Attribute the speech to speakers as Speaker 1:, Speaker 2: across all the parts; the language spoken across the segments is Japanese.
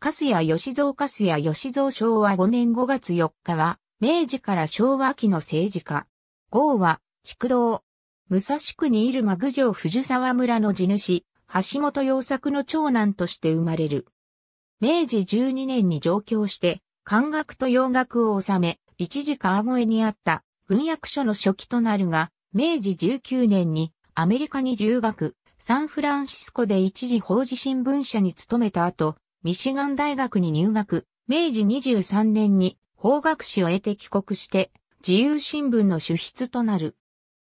Speaker 1: カスヤゾウカスヤゾウ昭和5年5月4日は、明治から昭和期の政治家。号は、築道。武蔵区にいるマグ城藤沢村の地主、橋本洋作の長男として生まれる。明治12年に上京して、漢学と洋学を収め、一時川越にあった軍役所の初期となるが、明治19年にアメリカに留学、サンフランシスコで一時法事新聞社に勤めた後、ミシガン大学に入学、明治23年に法学士を得て帰国して、自由新聞の主筆となる。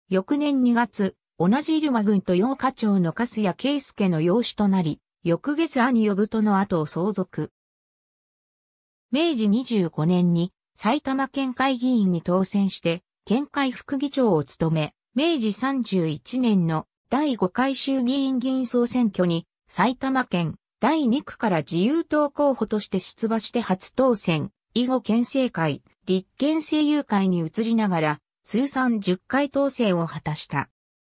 Speaker 1: 翌年2月、同じ入間軍と洋課長の粕谷圭介の養子となり、翌月兄呼ぶとの後を相続。明治25年に埼玉県会議員に当選して、県会副議長を務め、明治31年の第5回衆議院議員総選挙に埼玉県第2区から自由党候補として出馬して初当選、以後県政会、立憲政友会に移りながら、通算10回当選を果たした。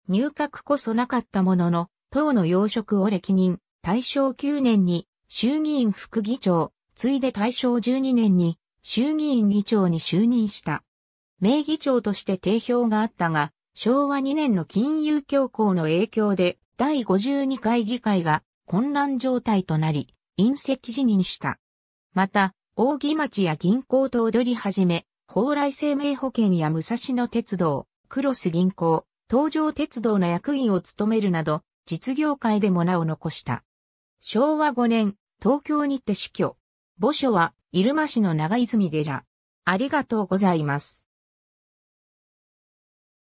Speaker 1: 入閣こそなかったものの、党の要職を歴任、大正9年に衆議院副議長、ついで大正12年に衆議院議長に就任した。名議長として定評があったが、昭和2年の金融恐慌の影響で第52回議会が混乱状態となり、隕石辞任した。また、大木町や銀行と踊り始め、蓬莱生命保険や武蔵野鉄道、クロス銀行、東上鉄道の役員を務めるなど、実業界でも名を残した。昭和5年、東京にて死去。墓所は、入間市の長泉寺。ありがとうございます。